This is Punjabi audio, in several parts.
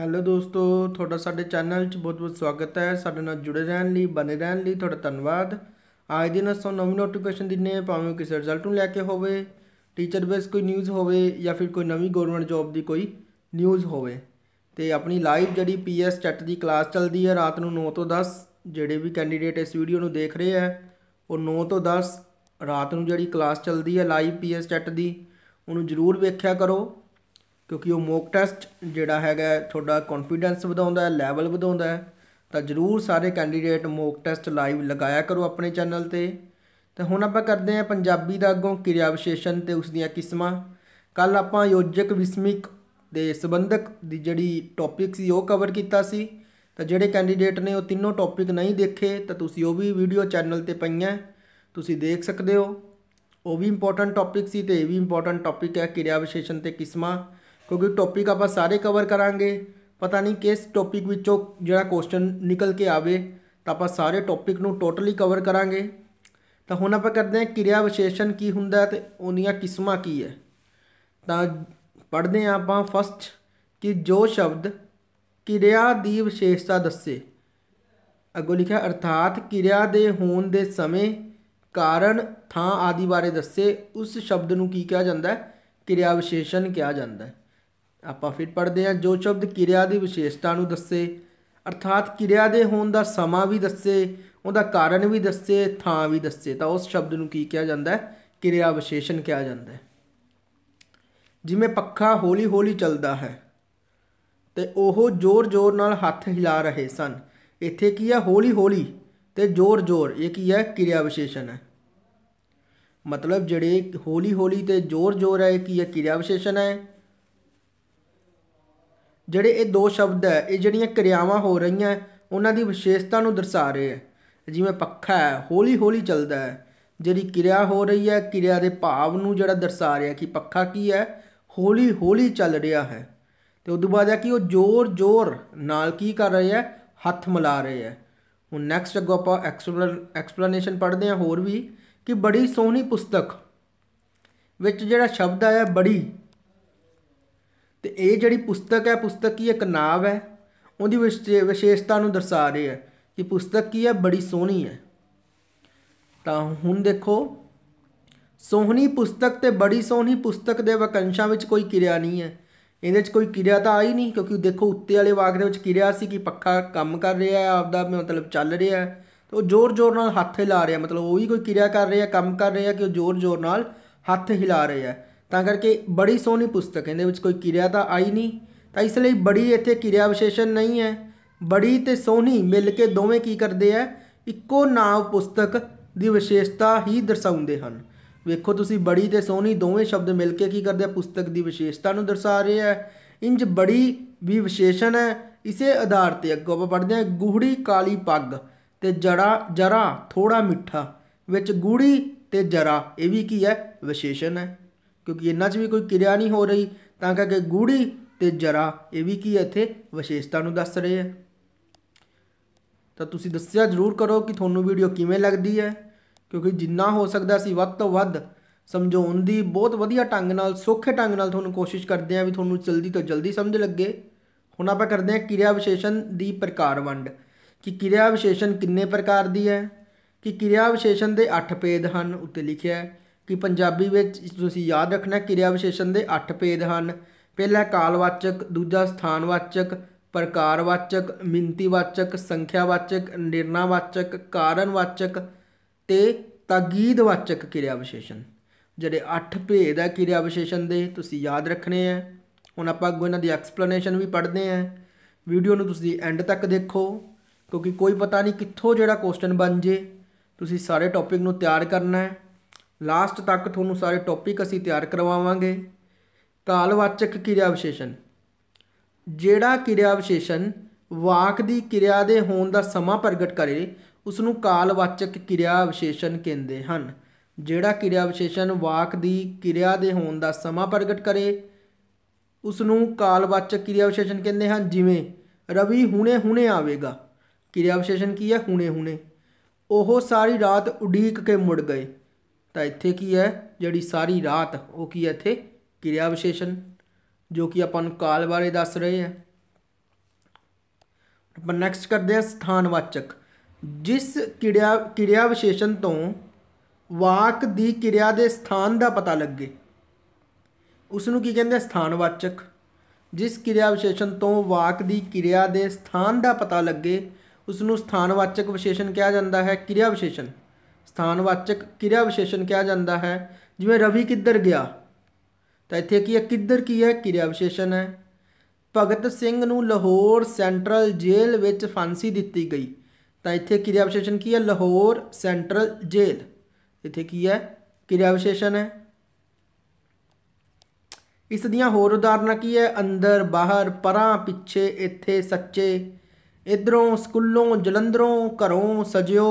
ਹੈਲੋ ਦੋਸਤੋ ਤੁਹਾਡਾ ਸਾਡੇ ਚੈਨਲ 'ਚ ਬਹੁਤ-ਬਹੁਤ ਸਵਾਗਤ ਹੈ ਸਾਡੇ ਨਾਲ ਜੁੜੇ ਰਹਿਣ ਲਈ ਬਣੇ ਰਹਿਣ ਲਈ ਤੁਹਾਡਾ ਧੰਨਵਾਦ ਅੱਜ ਦਿਨ ਅਸਾਂ ਨਵੀਂ ਨੋਟੀਫਿਕੇਸ਼ਨ ਦਿੰਨੇ ਭਾਵੇਂ ਕਿਸੇ ਰਿਜ਼ਲਟ ਨੂੰ ਲੈ ਕੇ ਹੋਵੇ ਟੀਚਰ ਬੇਸ ਕੋਈ ਨਿਊਜ਼ ਹੋਵੇ ਜਾਂ ਫਿਰ ਕੋਈ ਨਵੀਂ ਗਵਰਨਮੈਂਟ ਜੌਬ ਦੀ ਕੋਈ ਨਿਊਜ਼ ਹੋਵੇ ਤੇ ਆਪਣੀ ਲਾਈਵ ਜਿਹੜੀ ਪੀਐਸ ਚੈਟ ਦੀ ਕਲਾਸ ਚੱਲਦੀ ਹੈ ਰਾਤ ਨੂੰ 9 ਤੋਂ 10 ਜਿਹੜੇ ਵੀ ਕੈਂਡੀਡੇਟ ਇਸ ਵੀਡੀਓ ਨੂੰ ਦੇਖ ਰਹੇ ਆ ਉਹ 9 ਤੋਂ 10 ਰਾਤ ਨੂੰ ਜਿਹੜੀ ਕਲਾਸ ਚੱਲਦੀ ਹੈ ਲਾਈਵ ਪੀਐਸ ਚੈਟ ਦੀ ਉਹਨੂੰ ਜ਼ਰੂਰ ਵੇਖਿਆ ਕਰੋ ਕਿਉਂਕਿ ਉਹ ਮੋਕ ਟੈਸਟ ਜਿਹੜਾ ਹੈਗਾ ਤੁਹਾਡਾ ਕੌਨਫੀਡੈਂਸ ਵਧਾਉਂਦਾ ਹੈ ਲੈਵਲ ਵਧਾਉਂਦਾ ਹੈ ਤਾਂ ਜਰੂਰ ਸਾਰੇ ਕੈਂਡੀਡੇਟ ਮੋਕ ਟੈਸਟ ਲਾਈਵ ਲਗਾਇਆ ਕਰੋ ਆਪਣੇ ਚੈਨਲ ਤੇ ਤਾਂ ਹੁਣ ਆਪਾਂ ਕਰਦੇ ਹਾਂ ਪੰਜਾਬੀ ਦਾ ਅੱਗੋਂ ਕਿਰਿਆ ਵਿਸ਼ੇਸ਼ਣ ਤੇ ਉਸ ਦੀਆਂ ਕਿਸਮਾਂ ਕੱਲ ਆਪਾਂ ਯੋਜਕ ਵਿਸਮਿਕ ਦੇ ਸੰਬੰਧਕ ਦੀ ਜਿਹੜੀ ਟੌਪਿਕ ਸੀ ਉਹ ਕਵਰ ਕੀਤਾ ਸੀ ਤਾਂ ਜਿਹੜੇ ਕੈਂਡੀਡੇਟ ਨੇ ਉਹ ਤਿੰਨੋਂ ਟੌਪਿਕ ਨਹੀਂ ਦੇਖੇ ਤਾਂ ਤੁਸੀਂ ਉਹ ਵੀ ਵੀਡੀਓ ਚੈਨਲ ਤੇ ਪਈਆਂ ਤੁਸੀਂ ਦੇਖ ਸਕਦੇ ਹੋ ਉਹ ਵੀ ਇੰਪੋਰਟੈਂਟ ਟੌਪਿਕ ਸੀ ਤੇ ਇਹ ਵੀ ਇੰਪੋਰਟੈਂਟ ਟੌਪਿਕ ਹੈ ਕਿਰਿਆ ਵਿਸ਼ੇਸ਼ਣ ਤੇ ਕਿਸਮਾਂ ਕਿਉਂਕਿ ਟੌਪਿਕ ਆਪਾਂ ਸਾਰੇ ਕਵਰ ਕਰਾਂਗੇ ਪਤਾ ਨਹੀਂ ਕਿਸ ਟੌਪਿਕ ਵਿੱਚੋਂ ਜਿਹੜਾ ਕੁਐਸਚਨ ਨਿਕਲ ਕੇ ਆਵੇ ਤਾਂ ਆਪਾਂ ਸਾਰੇ ਟੌਪਿਕ ਨੂੰ ਟੋਟਲੀ ਕਵਰ ਕਰਾਂਗੇ ਤਾਂ ਹੁਣ ਆਪਾਂ ਕਰਦੇ ਹਾਂ ਕਿਰਿਆ ਵਿਸ਼ੇਸ਼ਣ ਕੀ ਹੁੰਦਾ ਤੇ ਉਹਦੀਆਂ ਕਿਸਮਾਂ ਕੀ ਹੈ ਤਾਂ ਪੜ੍ਹਦੇ ਹਾਂ ਆਪਾਂ ਫਸਟ ਕਿ ਜੋ ਸ਼ਬਦ ਕਿਰਿਆ ਦੀ ਵਿਸ਼ੇਸ਼ਤਾ ਦੱਸੇ ਅੱਗੋਂ ਲਿਖਿਆ ਅਰਥਾਤ ਕਿਰਿਆ ਦੇ ਹੋਣ ਦੇ ਸਮੇਂ ਕਾਰਨ ਥਾਂ ਆਦਿ ਬਾਰੇ ਦੱਸੇ ਉਸ ਸ਼ਬਦ ਨੂੰ ਕੀ ਕਿਹਾ ਜਾਂਦਾ ਹੈ ਕਿਰਿਆ ਵਿਸ਼ੇਸ਼ਣ ਕਿਹਾ ਜਾਂਦਾ ਹੈ ਆਪਾਂ ਫਿਰ ਪੜਦੇ ਹਾਂ ਜੋ ਸ਼ਬਦ ਕਿਰਿਆ ਦੀ ਵਿਸ਼ੇਸ਼ਤਾ ਨੂੰ ਦੱਸੇ ਅਰਥਾਤ ਕਿਰਿਆ ਦੇ ਹੋਣ ਦਾ ਸਮਾਂ ਵੀ ਦੱਸੇ ਉਹਦਾ ਕਾਰਨ ਵੀ ਦੱਸੇ ਥਾਂ ਵੀ ਦੱਸੇ ਤਾਂ ਉਸ ਸ਼ਬਦ ਨੂੰ ਕੀ ਕਿਹਾ ਜਾਂਦਾ ਹੈ ਕਿਰਿਆ ਵਿਸ਼ੇਸ਼ਣ ਕਿਹਾ ਜਾਂਦਾ ਹੈ ਜਿਵੇਂ ਪੱਖਾ ਹੌਲੀ-ਹੌਲੀ ਚੱਲਦਾ ਹੈ ਤੇ ਉਹ ਜ਼ੋਰ-ਜ਼ੋਰ ਨਾਲ ਹੱਥ ਹਿਲਾ ਰਹੇ ਸਨ ਇੱਥੇ ਕੀ ਹੈ ਹੌਲੀ-ਹੌਲੀ ਤੇ ਜ਼ੋਰ-ਜ਼ੋਰ ਇਹ ਕੀ ਹੈ ਕਿਰਿਆ ਵਿਸ਼ੇਸ਼ਣ ਹੈ ਮਤਲਬ ਜਿਹੜੇ ਹੌਲੀ-ਹੌਲੀ ਤੇ ਜ਼ੋਰ-ਜ਼ੋਰ ਹੈ ਕੀ ਹੈ ਕਿਰਿਆ ਵਿਸ਼ੇਸ਼ਣ ਹੈ ਜਿਹੜੇ ਇਹ ਦੋ ਸ਼ਬਦ ਹੈ ਇਹ ਜਿਹੜੀਆਂ ਕਿਰਿਆਵਾਂ ਹੋ ਰਹੀਆਂ ਉਹਨਾਂ ਦੀ ਵਿਸ਼ੇਸ਼ਤਾ ਨੂੰ ਦਰਸਾ ਰਹੇ ਹੈ ਜਿਵੇਂ ਪੱਖਾ ਹੈ ਹੌਲੀ ਹੌਲੀ ਚੱਲਦਾ ਹੈ ਜਿਹੜੀ ਕਿਰਿਆ ਹੋ ਰਹੀ ਹੈ ਕਿਰਿਆ ਦੇ ਭਾਵ ਨੂੰ ਜਿਹੜਾ ਦਰਸਾ ਰਿਹਾ ਕਿ ਪੱਖਾ ਕੀ ਹੈ ਹੌਲੀ ਹੌਲੀ ਚੱਲ ਰਿਹਾ ਹੈ ਤੇ ਉਦੋਂ ਬਾਅਦ ਹੈ ਕਿ ਉਹ ਜ਼ੋਰ ਜ਼ੋਰ ਨਾਲ ਕੀ ਕਰ ਰਿਹਾ ਹੈ ਹੱਥ ਮਿਲਾ ਰਹੇ ਹੈ ਹੁਣ ਨੈਕਸਟ ਅੱਗੋਂ ਆਪਾਂ ਐਕਸਪਲੇਨੇਸ਼ਨ ਪੜ੍ਹਦੇ ਹਾਂ ਹੋਰ ਵੀ ਕਿ ਬੜੀ ਸੋਹਣੀ ਪੁਸਤਕ ਵਿੱਚ ਜਿਹੜਾ ਸ਼ਬਦ ਆਇਆ ਬੜੀ ਤੇ ਇਹ ਜਿਹੜੀ ਪੁਸਤਕ ਹੈ ਪੁਸਤਕ ਕੀ ਇੱਕ ਨਾਵ ਹੈ ਉਹਦੀ ਵਿਸ਼ੇਸ਼ਤਾ ਨੂੰ ਦਰਸਾ ਰਹੀ ਹੈ ਕਿ ਪੁਸਤਕ ਕੀ ਹੈ ਬੜੀ ਸੋਹਣੀ ਹੈ ਤਾਂ ਹੁਣ ਦੇਖੋ ਸੋਹਣੀ ਪੁਸਤਕ ਤੇ ਬੜੀ ਸੋਹਣੀ ਪੁਸਤਕ ਦੇ ਵਕੰਸ਼ਾਂ ਵਿੱਚ ਕੋਈ ਕਿਰਿਆ ਨਹੀਂ ਹੈ ਇਹਦੇ ਵਿੱਚ ਕੋਈ ਕਿਰਿਆ ਤਾਂ ਆਈ ਨਹੀਂ ਕਿਉਂਕਿ ਦੇਖੋ ਉੱਤੇ ਵਾਲੇ ਵਾਕ ਦੇ ਵਿੱਚ ਕਿਰਿਆ ਸੀ ਕਿ ਪੱਖਾ ਕੰਮ ਕਰ ਰਿਹਾ ਹੈ ਆਪਦਾ ਮਤਲਬ ਚੱਲ ਰਿਹਾ ਹੈ ਤੇ ਉਹ ਜ਼ੋਰ-ਜ਼ੋਰ ਨਾਲ ਹੱਥ ਹਿਲਾ ਰਿਹਾ ਮਤਲਬ ਉਹ ਵੀ ਕੋਈ ਕਿਰਿਆ ਕਰ ਰਿਹਾ ਕੰਮ ਕਰ ਰਿਹਾ ਕਿ ਉਹ ਜ਼ੋਰ-ਜ਼ੋਰ ਨਾਲ ਹੱਥ ਹਿਲਾ ਰਿਹਾ ਹੈ ਤਾਂ ਕਰਕੇ ਬੜੀ ਸੋਹਣੀ ਪੁਸਤਕ ਇਹਦੇ ਵਿੱਚ ਕੋਈ ਕਿਰਿਆ ਤਾਂ ਆਈ ਨਹੀਂ ਤਾਂ ਇਸ ਲਈ ਬੜੀ ਇੱਥੇ ਕਿਰਿਆ ਵਿਸ਼ੇਸ਼ਣ ਨਹੀਂ ਹੈ ਬੜੀ ਤੇ ਸੋਹਣੀ ਮਿਲ ਕੇ ਦੋਵੇਂ ਕੀ ਕਰਦੇ ਆ ਇੱਕੋ ਨਾਮ ਪੁਸਤਕ ਦੀ ਵਿਸ਼ੇਸ਼ਤਾ ਹੀ ਦਰਸਾਉਂਦੇ ਹਨ ਵੇਖੋ ਤੁਸੀਂ ਬੜੀ ਤੇ ਸੋਹਣੀ ਦੋਵੇਂ ਸ਼ਬਦ ਮਿਲ ਕੇ ਕੀ ਕਰਦੇ ਆ ਪੁਸਤਕ ਦੀ ਵਿਸ਼ੇਸ਼ਤਾ ਨੂੰ ਦਰਸਾ ਰਹੇ ਆ ਇੰਜ ਬੜੀ ਵੀ ਵਿਸ਼ੇਸ਼ਣ ਹੈ ਇਸੇ ਆਧਾਰ ਤੇ ਅੱਗੋਂ ਆਪਾਂ ਪੜ੍ਹਦੇ ਆ ਗੂੜੀ ਕਾਲੀ ਪੱਗ ਤੇ ਜੜਾ ਜਰਾ ਥੋੜਾ ਮਿੱਠਾ ਵਿੱਚ ਗੂੜੀ ਤੇ ਜਰਾ ਇਹ ਵੀ ਕੀ ਹੈ ਵਿਸ਼ੇਸ਼ਣ ਹੈ ਕਿਉਂਕਿ ਇਹਨਾਂ 'ਚ ਵੀ ਕੋਈ ਕਿਰਿਆ ਨਹੀਂ ਹੋ ਰਹੀ ਤਾਂ ਕਰਕੇ ਗੂੜੀ ਤੇ ਜਰਾ ਇਹ ਵੀ ਕੀ ਇੱਥੇ ਵਿਸ਼ੇਸ਼ਤਾ ਨੂੰ ਦੱਸ ਰਹੇ ਆ ਤਾਂ ਤੁਸੀਂ ਦੱਸਿਆ ਜ਼ਰੂਰ ਕਰੋ ਕਿ ਤੁਹਾਨੂੰ ਵੀਡੀਓ ਕਿਵੇਂ ਲੱਗਦੀ ਹੈ ਕਿਉਂਕਿ ਜਿੰਨਾ ਹੋ ਸਕਦਾ ਸੀ ਵੱਧ ਤੋਂ ਵੱਧ ਸਮਝਾਉਣ ਦੀ ਬਹੁਤ ਵਧੀਆ ਢੰਗ ਨਾਲ ਸੌਖੇ ਢੰਗ ਨਾਲ ਤੁਹਾਨੂੰ ਕੋਸ਼ਿਸ਼ ਕਰਦੇ ਆ ਵੀ ਤੁਹਾਨੂੰ ਜਲਦੀ ਤੋਂ ਜਲਦੀ ਸਮਝ ਲੱਗੇ ਹੁਣ ਆਪਾਂ ਕਰਦੇ ਆ ਕਿਰਿਆ ਵਿਸ਼ੇਸ਼ਣ ਦੀ ਪ੍ਰਕਾਰ ਵੰਡ ਕਿ ਕਿਰਿਆ ਵਿਸ਼ੇਸ਼ਣ ਕਿੰਨੇ ਪ੍ਰਕਾਰ ਦੀ ਹੈ ਕਿ ਕਿਰਿਆ ਵਿਸ਼ੇਸ਼ਣ ਦੇ 8 ਪੇਦ ਹਨ ਉੱਤੇ ਲਿਖਿਆ ਹੈ ਕਿ ਪੰਜਾਬੀ ਵਿੱਚ ਤੁਸੀਂ ਯਾਦ ਰੱਖਣਾ ਕਿਰਿਆ ਵਿਸ਼ੇਸ਼ਣ ਦੇ 8 ਭੇਦ ਹਨ ਪਹਿਲਾ ਕਾਲਵਾਚਕ ਦੂਜਾ ਸਥਾਨਵਾਚਕ ਪ੍ਰਕਾਰਵਾਚਕ ਮਿੰਤੀਵਾਚਕ ਸੰਖਿਆਵਾਚਕ ਨਿਰਣਾਵਾਚਕ ਕਾਰਨਵਾਚਕ ਤੇ ਤਾਗੀਦਵਾਚਕ ਕਿਰਿਆ ਵਿਸ਼ੇਸ਼ਣ ਜਿਹੜੇ 8 ਭੇਦ ਹੈ ਕਿਰਿਆ ਵਿਸ਼ੇਸ਼ਣ ਦੇ ਤੁਸੀਂ ਯਾਦ ਰੱਖਣੇ ਆ ਹੁਣ ਆਪਾਂ ਅੱਗੇ ਇਹਨਾਂ ਦੀ ਐਕਸਪਲੇਨੇਸ਼ਨ ਵੀ ਪੜ੍ਹਦੇ ਆ ਵੀਡੀਓ ਨੂੰ ਤੁਸੀਂ ਐਂਡ ਤੱਕ ਦੇਖੋ ਕਿਉਂਕਿ ਕੋਈ ਪਤਾ ਨਹੀਂ ਕਿੱਥੋਂ ਜਿਹੜਾ ਕੁਐਸਚਨ ਬਣ ਜੇ ਤੁਸੀਂ ਸਾਰੇ ਟੌਪਿਕ ਨੂੰ ਤਿਆਰ ਕਰਨਾ ਹੈ ਲਾਸਟ ਤੱਕ ਤੁਹਾਨੂੰ ਸਾਰੇ ਟੌਪਿਕ ਅਸੀਂ ਤਿਆਰ ਕਰਵਾਵਾਂਗੇ ਕਾਲਵਾਚਕ ਕਿਰਿਆ ਵਿਸ਼ੇਸ਼ਣ ਜਿਹੜਾ ਕਿਰਿਆ ਵਿਸ਼ੇਸ਼ਣ ਵਾਕ ਦੀ ਕਿਰਿਆ ਦੇ ਹੋਣ ਦਾ ਸਮਾਂ ਪ੍ਰਗਟ ਕਰੇ ਉਸ ਨੂੰ ਕਾਲਵਾਚਕ ਕਿਰਿਆ ਵਿਸ਼ੇਸ਼ਣ ਕਹਿੰਦੇ ਹਨ ਜਿਹੜਾ ਕਿਰਿਆ ਵਿਸ਼ੇਸ਼ਣ ਵਾਕ ਦੀ ਕਿਰਿਆ ਦੇ ਹੋਣ ਦਾ ਸਮਾਂ ਪ੍ਰਗਟ ਕਰੇ ਉਸ ਨੂੰ ਕਾਲਵਾਚਕ ਕਿਰਿਆ ਵਿਸ਼ੇਸ਼ਣ ਕਹਿੰਦੇ ਹਨ ਜਿਵੇਂ ਰਵੀ ਹੁਣੇ ਹੁਣੇ ਆਵੇਗਾ ਕਿਰਿਆ ਵਿਸ਼ੇਸ਼ਣ ਕੀ ਹੈ ਹੁਣੇ ਹੁਣੇ ਉਹ ਸਾਰੀ ਰਾਤ ਉਡੀਕ ਕੇ ਮੁੜ ਗਏ ਤਾਂ ਇੱਥੇ ਕੀ ਹੈ ਜਿਹੜੀ ਸਾਰੀ ਰਾਤ ਉਹ ਕੀ ਹੈ ਇੱਥੇ ਕਿਰਿਆ ਵਿਸ਼ੇਸ਼ਣ ਜੋ ਕਿ ਆਪਾਂ ਨੂੰ ਕਾਲ ਬਾਰੇ ਦੱਸ ਰਹੇ ਹੈ ਆਪਾਂ ਨੈਕਸਟ ਕਰਦੇ ਹਾਂ ਸਥਾਨਵਾਚਕ ਜਿਸ ਕਿਰਿਆ ਕਿਰਿਆ ਵਿਸ਼ੇਸ਼ਣ ਤੋਂ ਵਾਕ ਦੀ ਕਿਰਿਆ ਦੇ ਸਥਾਨ ਦਾ ਪਤਾ ਲੱਗੇ ਉਸ ਨੂੰ ਕੀ ਕਹਿੰਦੇ ਸਥਾਨਵਾਚਕ ਜਿਸ ਕਿਰਿਆ ਵਿਸ਼ੇਸ਼ਣ ਤੋਂ ਵਾਕ ਦੀ ਕਿਰਿਆ ਦੇ ਸਥਾਨ ਦਾ ਪਤਾ ਲੱਗੇ ਉਸ ਨੂੰ ਸਥਾਨਵਾਚਕ ਵਿਸ਼ੇਸ਼ਣ ਕਿਹਾ ਜਾਂਦਾ ਹੈ ਕਿਰਿਆ ਵਿਸ਼ੇਸ਼ਣ ਸਥਾਨਵਾਚਕ ਕਿਰਿਆ ਵਿਸ਼ੇਸ਼ਣ ਕਿਹਾ ਜਾਂਦਾ ਹੈ ਜਿਵੇਂ ਰਵੀ ਕਿੱਧਰ ਗਿਆ ਤਾਂ ਇੱਥੇ ਕੀ ਹੈ ਕਿੱਧਰ ਕੀ ਹੈ ਕਿਰਿਆ ਵਿਸ਼ੇਸ਼ਣ ਹੈ ਭਗਤ ਸਿੰਘ ਨੂੰ ਲਾਹੌਰ ਸੈਂਟਰਲ ਜੇਲ੍ਹ ਵਿੱਚ ਫਾਂਸੀ ਦਿੱਤੀ ਗਈ ਤਾਂ ਇੱਥੇ ਕਿਰਿਆ ਵਿਸ਼ੇਸ਼ਣ ਕੀ ਹੈ ਲਾਹੌਰ ਸੈਂਟਰਲ ਜੇਲ੍ਹ ਇੱਥੇ ਕੀ ਹੈ ਕਿਰਿਆ ਵਿਸ਼ੇਸ਼ਣ ਹੈ ਇਸ ਦੀਆਂ ਹੋਰ ਉਦਾਹਰਨਾਂ ਕੀ ਹੈ ਅੰਦਰ ਬਾਹਰ ਪਰਾਂ ਪਿੱਛੇ ਇੱਥੇ ਸੱਚੇ ਇਧਰੋਂ ਸਕੂਲੋਂ ਜਲੰਧਰੋਂ ਘਰੋਂ ਸਜਿਓ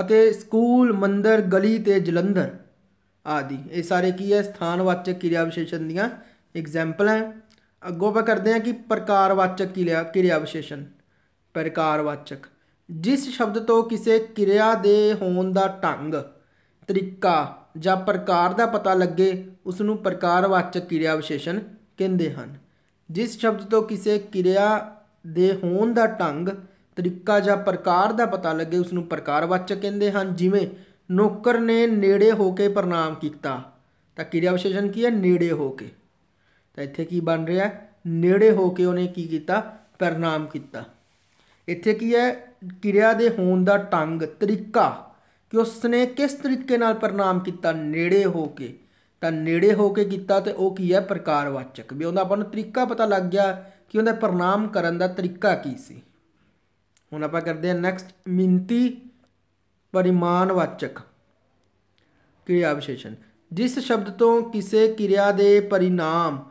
ਅਤੇ ਸਕੂਲ ਮੰਦਰ ਗਲੀ ਤੇ ਜਲੰਧਰ ਆਦਿ ਇਹ ਸਾਰੇ ਕੀ ਹੈ ਸਥਾਨਵਾਚਕ ਕਿਰਿਆ ਵਿਸ਼ੇਸ਼ਣ ਦੀਆਂ ਐਗਜ਼ਾਮਪਲ ਹੈ ਅੱਗੋਂ ਆਪਾਂ ਕਰਦੇ ਹਾਂ ਕਿ ਪ੍ਰਕਾਰਵਾਚਕ ਕਿਰਿਆ ਕਿਰਿਆ ਵਿਸ਼ੇਸ਼ਣ ਪ੍ਰਕਾਰਵਾਚਕ ਜਿਸ ਸ਼ਬਦ ਤੋਂ ਕਿਸੇ ਕਿਰਿਆ ਦੇ ਹੋਣ ਦਾ ਢੰਗ ਤਰੀਕਾ ਜਾਂ ਪ੍ਰਕਾਰ ਦਾ ਪਤਾ ਲੱਗੇ ਉਸ ਨੂੰ ਪ੍ਰਕਾਰਵਾਚਕ ਕਿਰਿਆ ਵਿਸ਼ੇਸ਼ਣ ਕਹਿੰਦੇ ਹਨ ਜਿਸ ਸ਼ਬਦ ਤੋਂ ਕਿਸੇ ਕਿਰਿਆ ਦੇ ਹੋਣ ਦਾ ਢੰਗ ਤਰੀਕਾ ਜਾਂ ਪ੍ਰਕਾਰ ਦਾ ਪਤਾ ਲੱਗੇ ਉਸ ਨੂੰ ਪ੍ਰਕਾਰਵਾਚਕ ਕਹਿੰਦੇ ਹਨ ਜਿਵੇਂ ਨੌਕਰ ਨੇ ਨੇੜੇ ਹੋ ਕੇ ਪ੍ਰਣਾਮ ਕੀਤਾ ਤਾਂ ਕਿਰਿਆ ਵਿਸ਼ੇਸ਼ਣ ਕੀ ਹੈ ਨੇੜੇ ਹੋ ਕੇ ਤਾਂ ਇੱਥੇ ਕੀ ਬਣ ਰਿਹਾ ਨੇੜੇ ਹੋ ਕੇ ਉਹਨੇ ਕੀ ਕੀਤਾ ਪ੍ਰਣਾਮ ਕੀਤਾ ਇੱਥੇ ਕੀ ਹੈ ਕਿਰਿਆ ਦੇ ਹੋਣ ਦਾ ਢੰਗ ਤਰੀਕਾ ਕਿ ਉਸਨੇ ਕਿਸ ਤਰੀਕੇ ਨਾਲ ਪ੍ਰਣਾਮ ਕੀਤਾ ਨੇੜੇ ਹੋ ਕੇ ਤਾਂ ਨੇੜੇ ਹੋ ਕੇ ਕੀਤਾ ਤੇ ਉਹ ਕੀ ਹੈ ਪ੍ਰਕਾਰਵਾਚਕ ਵੀ ਉਹਦਾ ਆਪਾਂ ਨੂੰ ਤਰੀਕਾ ਪਤਾ ਲੱਗ ਗਿਆ ਕਿ ਉਹਦਾ ਪ੍ਰਣਾਮ ਕਰਨ ਦਾ ਤਰੀਕਾ ਕੀ ਸੀ ਹੁਣ ਆਪਾਂ ਕਰਦੇ ਹਾਂ ਨੈਕਸਟ ਮਿੰਤੀ ਪਰਿਮਾਣਵਾਚਕ ਕਿਰਿਆ ਵਿਸ਼ੇਸ਼ਣ ਜਿਸ ਸ਼ਬਦ ਤੋਂ ਕਿਸੇ ਕਿਰਿਆ ਦੇ ਪਰਿਣਾਮ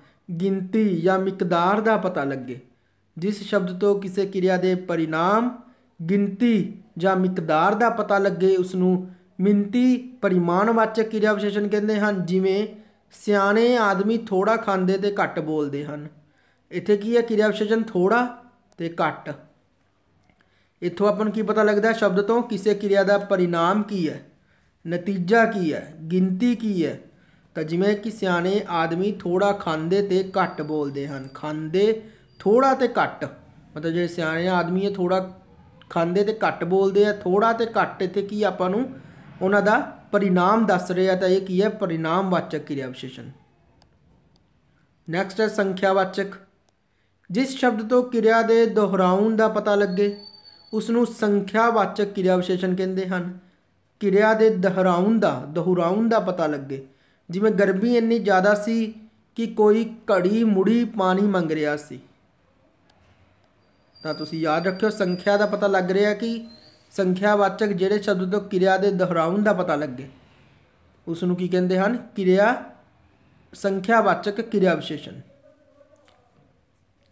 ਗਿਣਤੀ ਜਾਂ ਮਿਕਦਾਰ ਦਾ ਪਤਾ ਲੱਗੇ ਜਿਸ ਸ਼ਬਦ ਤੋਂ ਕਿਸੇ ਕਿਰਿਆ ਦੇ ਪਰਿਣਾਮ ਗਿਣਤੀ ਜਾਂ ਮਿਕਦਾਰ ਦਾ ਪਤਾ ਲੱਗੇ ਉਸ ਨੂੰ ਮਿੰਤੀ ਪਰਿਮਾਣਵਾਚਕ ਕਿਰਿਆ ਵਿਸ਼ੇਸ਼ਣ ਕਹਿੰਦੇ ਹਨ ਜਿਵੇਂ ਸਿਆਣੇ ਆਦਮੀ ਥੋੜਾ ਖਾਂਦੇ ਤੇ ਘੱਟ ਬੋਲਦੇ ਹਨ ਇੱਥੇ ਕੀ ਹੈ ਕਿਰਿਆ ਵਿਸ਼ੇਸ਼ਣ ਥੋੜਾ ਤੇ ਘੱਟ ਇੱਥੋਂ ਆਪਾਂ ਨੂੰ ਕੀ ਪਤਾ ਲੱਗਦਾ ਸ਼ਬਦ ਤੋਂ ਕਿਸੇ ਕਿਰਿਆ ਦਾ ਪਰਿਣਾਮ ਕੀ ਹੈ ਨਤੀਜਾ ਕੀ ਹੈ ਗਿਣਤੀ ਕੀ ਹੈ ਤਾਂ ਜਿਵੇਂ ਕਿ ਸਿਆਣੇ ਆਦਮੀ ਥੋੜਾ ਖਾਂਦੇ ਤੇ ਘੱਟ ਬੋਲਦੇ ਹਨ ਖਾਂਦੇ ਥੋੜਾ ਤੇ ਘੱਟ ਮਤਲਬ ਜਿਹੜੇ ਸਿਆਣੇ ਆਦਮੀ ਹੈ ਥੋੜਾ ਖਾਂਦੇ ਤੇ ਘੱਟ ਬੋਲਦੇ ਆ ਥੋੜਾ ਤੇ ਘੱਟ ਇੱਥੇ ਕੀ ਆਪਾਂ ਨੂੰ ਉਹਨਾਂ ਦਾ ਪਰਿਣਾਮ ਦੱਸ ਰਿਹਾ ਤਾਂ ਇਹ ਕੀ ਹੈ ਪਰਿਣਾਮਵਾਚਕ ਕਿਰਿਆ ਵਿਸ਼ੇਸ਼ਣ ਨੈਕਸਟ ਹੈ ਸੰਖਿਆਵਾਚਕ ਜਿਸ ਸ਼ਬਦ ਤੋਂ ਕਿਰਿਆ ਦੇ ਦੁਹਰਾਉਣ ਦਾ ਪਤਾ ਲੱਗੇ ਉਸ ਨੂੰ ਸੰਖਿਆਵਾਚਕ ਕਿਰਿਆ ਵਿਸ਼ੇਸ਼ਣ ਕਹਿੰਦੇ ਹਨ ਕਿਰਿਆ ਦੇ ਦੁਹਰਾਉਣ ਦਾ ਦੁਹਰਾਉਣ ਦਾ ਪਤਾ ਲੱਗੇ ਜਿਵੇਂ ਗਰਮੀ ਇੰਨੀ ਜ਼ਿਆਦਾ ਸੀ ਕਿ ਕੋਈ ਘੜੀ ਮੁੜੀ ਪਾਣੀ ਮੰਗ ਰਿਹਾ ਸੀ ਤਾਂ ਤੁਸੀਂ ਯਾਦ ਰੱਖਿਓ ਸੰਖਿਆ ਦਾ ਪਤਾ ਲੱਗ ਰਿਹਾ ਕਿ ਸੰਖਿਆਵਾਚਕ ਜਿਹੜੇ ਸ਼ਬਦ ਤੋਂ ਕਿਰਿਆ ਦੇ ਦੁਹਰਾਉਣ ਦਾ ਪਤਾ ਲੱਗੇ ਉਸ ਨੂੰ ਕੀ ਕਹਿੰਦੇ ਹਨ ਕਿਰਿਆ ਸੰਖਿਆਵਾਚਕ ਕਿਰਿਆ ਵਿਸ਼ੇਸ਼ਣ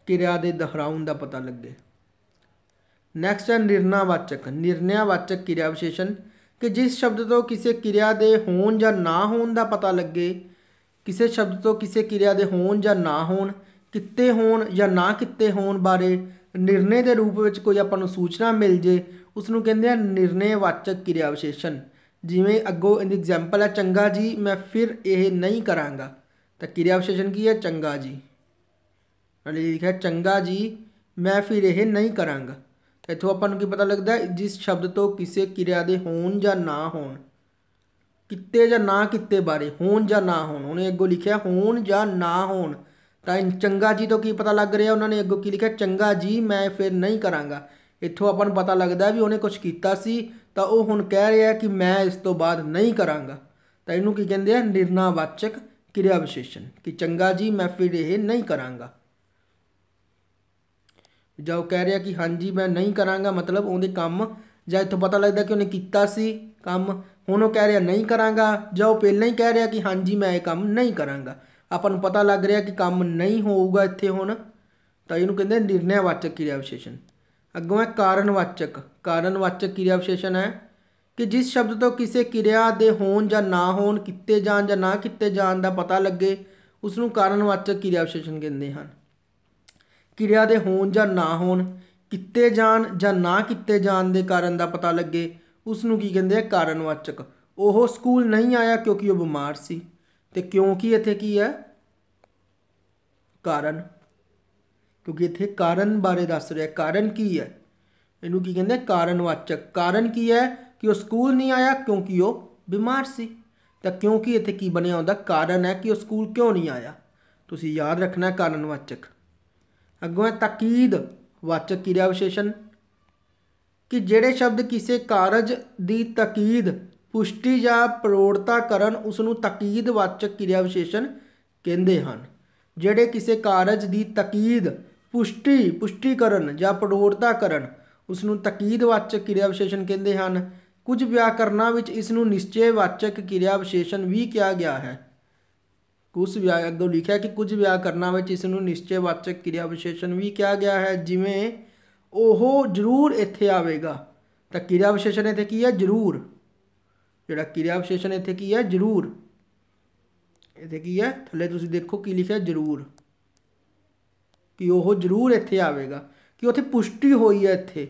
ਕਿਰਿਆ ਦੇ ਦੁਹਰਾਉਣ ਦਾ ਪਤਾ ਲੱਗੇ ਨੈਕਸਟ ਹੈ ਨਿਰਣਾਵਾਚਕ ਨਿਰਣਾਵਾਚਕ ਕਿਰਿਆ ਵਿਸ਼ੇਸ਼ਣ ਕਿ ਜਿਸ ਸ਼ਬਦ ਤੋਂ ਕਿਸੇ ਕਿਰਿਆ ਦੇ ਹੋਣ ਜਾਂ ਨਾ ਹੋਣ ਦਾ ਪਤਾ ਲੱਗੇ ਕਿਸੇ ਸ਼ਬਦ ਤੋਂ ਕਿਸੇ ਕਿਰਿਆ ਦੇ ਹੋਣ ਜਾਂ ਨਾ ਹੋਣ ਕਿੱਤੇ ਹੋਣ ਜਾਂ ਨਾ ਕਿੱਤੇ ਹੋਣ ਬਾਰੇ ਨਿਰਣੇ ਦੇ ਰੂਪ ਵਿੱਚ ਕੋਈ ਆਪਾਂ ਨੂੰ ਸੂਚਨਾ ਮਿਲ ਜੇ ਉਸ ਨੂੰ ਕਹਿੰਦੇ ਆ ਨਿਰਣੇਵਾਚਕ ਕਿਰਿਆ ਵਿਸ਼ੇਸ਼ਣ ਜਿਵੇਂ ਅੱਗੋ ਇਹਦੀ ਐਗਜ਼ਾਮਪਲ ਹੈ ਚੰਗਾ ਜੀ ਮੈਂ ਫਿਰ ਇਹ ਨਹੀਂ ਕਰਾਂਗਾ ਤਾਂ ਕਿਰਿਆ ਵਿਸ਼ੇਸ਼ਣ ਕੀ ਹੈ ਚੰਗਾ ਜੀ ਅਲੀ ਲਿਖਿਆ ਚੰਗਾ ਜੀ ਮੈਂ ਫਿਰ ਇਹ ਨਹੀਂ ਕਰਾਂਗਾ ਇੱਥੋਂ ਆਪਾਂ ਨੂੰ ਕੀ ਪਤਾ ਲੱਗਦਾ ਜਿਸ ਸ਼ਬਦ ਤੋਂ ਕਿਸੇ ਕਿਰਿਆ ਦੇ ਹੋਣ ਜਾਂ ਨਾ ਹੋਣ ਕਿਤੇ ਜਾਂ ਨਾ ਕਿਤੇ ਬਾਰੇ ਹੋਣ ਜਾਂ ਨਾ ਹੋਣ ਉਹਨੇ ਅੱਗੋਂ ਲਿਖਿਆ ਹੋਣ ਜਾਂ ਨਾ ਹੋਣ ਤਾਂ ਚੰਗਾ ਜੀ ਤੋਂ ਕੀ ਪਤਾ ਲੱਗ ਰਿਹਾ ਉਹਨਾਂ ਨੇ ਅੱਗੋਂ ਕੀ ਲਿਖਿਆ ਚੰਗਾ ਜੀ ਮੈਂ ਫਿਰ ਨਹੀਂ ਕਰਾਂਗਾ ਇੱਥੋਂ ਆਪਾਂ ਨੂੰ ਪਤਾ ਲੱਗਦਾ ਵੀ ਉਹਨੇ ਕੁਝ ਕੀਤਾ ਸੀ ਤਾਂ ਉਹ ਹੁਣ ਕਹਿ ਰਿਹਾ ਕਿ ਮੈਂ ਇਸ ਤੋਂ ਬਾਅਦ ਨਹੀਂ ਕਰਾਂਗਾ ਤਾਂ ਇਹਨੂੰ ਕੀ ਕਹਿੰਦੇ ਆ ਨਿਰਣਾਵਾਚਕ ਕਿਰਿਆ ਵਿਸ਼ੇਸ਼ਣ ਕਿ ਚੰਗਾ ਜੀ ਮੈਂ ਫਿਰ ਇਹ ਨਹੀਂ ਕਰਾਂਗਾ ਜਾਂ ਉਹ ਕਹਿ ਰਿਹਾ ਕਿ ਹਾਂਜੀ ਮੈਂ ਨਹੀਂ ਕਰਾਂਗਾ ਮਤਲਬ ਉਹਦੇ ਕੰਮ ਜਾਂ ਇੱਥੋਂ ਪਤਾ ਲੱਗਦਾ ਕਿ ਉਹਨੇ ਕੀਤਾ ਸੀ ਕੰਮ ਹੁਣ ਉਹ ਕਹਿ ਰਿਹਾ ਨਹੀਂ ਕਰਾਂਗਾ ਜਾਂ ਉਹ ਪਹਿਲਾਂ ਹੀ ਕਹਿ ਰਿਹਾ ਕਿ ਹਾਂਜੀ ਮੈਂ ਇਹ ਕੰਮ ਨਹੀਂ ਕਰਾਂਗਾ ਆਪਾਂ ਨੂੰ ਪਤਾ ਲੱਗ ਰਿਹਾ ਕਿ ਕੰਮ ਨਹੀਂ ਹੋਊਗਾ ਇੱਥੇ ਹੁਣ ਤਾਂ ਇਹਨੂੰ ਕਹਿੰਦੇ ਨਿਰਣੈਵਾਚਕ ਕਿਰਿਆ ਵਿਸ਼ੇਸ਼ਣ ਅੱਗੋਂ ਹੈ ਕਾਰਨਵਾਚਕ ਕਾਰਨਵਾਚਕ ਕਿਰਿਆ ਵਿਸ਼ੇਸ਼ਣ ਹੈ ਕਿ ਜਿਸ ਸ਼ਬਦ ਤੋਂ ਕਿਸੇ ਕਿਰਿਆ ਦੇ ਹੋਣ ਜਾਂ ਨਾ ਹੋਣ ਕੀਤੇ ਜਾਣ ਜਾਂ ਨਾ ਕੀਤੇ ਜਾਣ ਦਾ ਪਤਾ ਲੱਗੇ ਉਸ ਨੂੰ ਕਾਰਨਵਾਚਕ ਕਿਰਿਆ ਵਿਸ਼ੇਸ਼ਣ ਕਹਿੰਦੇ ਹਨ ਕਿਰਿਆ ਦੇ ਹੋਣ ਜਾਂ ਨਾ ਹੋਣ ਕਿਤੇ ਜਾਣ ਜਾਂ ਨਾ ਕੀਤੇ ਜਾਣ ਦੇ ਕਾਰਨ ਦਾ ਪਤਾ ਲੱਗੇ ਉਸ ਨੂੰ ਕੀ ਕਹਿੰਦੇ ਆ ਕਾਰਨਵਾਚਕ ਉਹ ਸਕੂਲ ਨਹੀਂ ਆਇਆ ਕਿਉਂਕਿ ਉਹ ਬਿਮਾਰ ਸੀ ਤੇ ਕਿਉਂਕਿ ਇੱਥੇ ਕੀ ਹੈ ਕਾਰਨ ਕਿਉਂਕਿ ਇੱਥੇ ਕਾਰਨ ਬਾਰੇ ਦੱਸ ਰਿਹਾ ਕਾਰਨ ਕੀ ਹੈ ਇਹਨੂੰ ਕੀ ਕਹਿੰਦੇ ਕਾਰਨਵਾਚਕ ਕਾਰਨ ਕੀ ਹੈ ਕਿ ਉਹ ਸਕੂਲ ਨਹੀਂ ਆਇਆ ਕਿਉਂਕਿ ਉਹ ਬਿਮਾਰ ਸੀ ਤਾਂ ਕਿਉਂਕਿ ਇੱਥੇ ਕੀ ਬਣਿਆ ਹੁੰਦਾ ਕਾਰਨ ਹੈ ਕਿ ਉਹ ਸਕੂਲ ਕਿਉਂ ਨਹੀਂ ਆਇਆ ਤੁਸੀਂ ਯਾਦ ਰੱਖਣਾ ਕਾਰਨਵਾਚਕ ਅੱਗੋਂ ਹੈ ਤਾਕੀਦ ਵਾਚਕ ਕਿਰਿਆ ਵਿਸ਼ੇਸ਼ਣ ਕਿ ਜਿਹੜੇ ਸ਼ਬਦ ਕਿਸੇ ਕਾਰਜ ਦੀ ਤਾਕੀਦ ਪੁਸ਼ਟੀ ਜਾਂ ਪ੍ਰੋੜਤਾ ਕਰਨ ਉਸ ਨੂੰ ਤਾਕੀਦ ਵਾਚਕ ਕਿਰਿਆ ਵਿਸ਼ੇਸ਼ਣ ਕਹਿੰਦੇ ਹਨ ਜਿਹੜੇ ਕਿਸੇ ਕਾਰਜ ਦੀ ਤਾਕੀਦ ਪੁਸ਼ਟੀ ਪੁਸ਼ਟੀ ਕਰਨ ਜਾਂ ਪ੍ਰੋੜਤਾ ਕਰਨ ਉਸ ਨੂੰ ਤਾਕੀਦ ਵਾਚਕ ਕਿਰਿਆ ਵਿਸ਼ੇਸ਼ਣ ਕਹਿੰਦੇ ਹਨ ਕੁਝ ਵਿਆਕਰਨਾਂ ਵਿੱਚ ਇਸ ਨੂੰ ਨਿਸ਼ਚੈ ਵਾਚਕ ਕਿਰਿਆ ਵਿਸ਼ੇਸ਼ਣ ਵੀ ਕਿਹਾ ਗਿਆ ਹੈ ਕੁਝ ਵਿਆਹ ਅੱਗੋਂ ਲਿਖਿਆ ਕਿ ਕੁਝ ਵਿਆਕਰਨਾਂ ਵਿੱਚ ਇਸ ਨੂੰ ਨਿਸ਼ਚੈਵਾਚਕ ਕਿਰਿਆ ਵਿਸ਼ੇਸ਼ਣ ਵੀ ਕਿਹਾ ਗਿਆ ਹੈ ਜਿਵੇਂ ਉਹ ਜ਼ਰੂਰ ਇੱਥੇ ਆਵੇਗਾ ਤਾਂ ਕਿਰਿਆ ਵਿਸ਼ੇਸ਼ਣ ਇੱਥੇ ਕੀ ਹੈ ਜ਼ਰੂਰ ਜਿਹੜਾ ਕਿਰਿਆ ਵਿਸ਼ੇਸ਼ਣ ਇੱਥੇ ਕੀ ਹੈ ਜ਼ਰੂਰ ਇੱਥੇ ਕੀ ਹੈ ਥੱਲੇ ਤੁਸੀਂ ਦੇਖੋ ਕੀ ਲਿਖਿਆ ਜ਼ਰੂਰ ਕਿ ਉਹ ਜ਼ਰੂਰ ਇੱਥੇ ਆਵੇਗਾ ਕਿ ਉੱਥੇ ਪੁਸ਼ਟੀ ਹੋਈ ਹੈ ਇੱਥੇ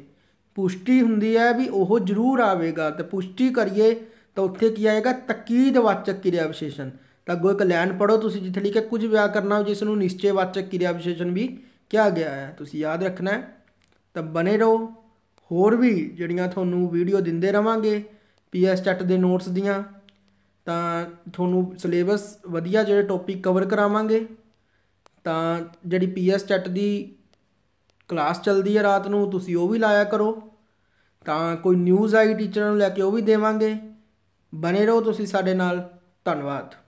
ਪੁਸ਼ਟੀ ਹੁੰਦੀ ਹੈ ਵੀ ਉਹ ਜ਼ਰੂਰ ਆਵੇਗਾ ਤਾਂ ਪੁਸ਼ਟੀ ਕਰੀਏ ਤਾਂ ਉੱਥੇ ਕੀ ਆਏਗਾ ਤਕੀਦਵਾਚਕ ਕਿਰਿਆ ਵਿਸ਼ੇਸ਼ਣ ਤਾਂ ਅੱਗੋਂ ਇੱਕ ਲਾਈਨ ਪੜੋ ਤੁਸੀਂ ਜਿੱਥੇ ਲਿਖਿਆ ਕੁਝ ਵਿਆਕਰਨਾਂ ਜਿਸ ਨੂੰ ਨਿਸ਼ਚੈਵਾਚਕ ਕਿਰਿਆ ਵਿਸ਼ੇਸ਼ਣ ਵੀ ਕਿਹਾ ਗਿਆ ਹੈ ਤੁਸੀਂ ਯਾਦ ਰੱਖਣਾ ਹੈ ਤਾਂ ਬਨੇ ਰਹੋ ਹੋਰ ਵੀ ਜਿਹੜੀਆਂ ਤੁਹਾਨੂੰ ਵੀਡੀਓ ਦਿੰਦੇ ਰਵਾਂਗੇ ਪੀਐਸ ਟੈਟ ਦੇ ਨੋਟਸ ਦੀਆਂ ਤਾਂ ਤੁਹਾਨੂੰ ਸਿਲੇਬਸ ਵਧੀਆ ਜਿਹੜੇ ਟੌਪਿਕ ਕਵਰ ਕਰਾਵਾਂਗੇ ਤਾਂ ਜਿਹੜੀ ਪੀਐਸ ਟੈਟ ਦੀ ਕਲਾਸ ਚੱਲਦੀ ਹੈ ਰਾਤ ਨੂੰ ਤੁਸੀਂ ਉਹ ਵੀ ਲਾਇਆ ਕਰੋ ਤਾਂ ਕੋਈ ਨਿਊਜ਼ ਆਈ ਟੀਚਰ ਨੂੰ ਲੈ ਕੇ ਉਹ ਵੀ ਦੇਵਾਂਗੇ ਬਨੇ ਰਹੋ ਤੁਸੀਂ ਸਾਡੇ ਨਾਲ ਧੰਨਵਾਦ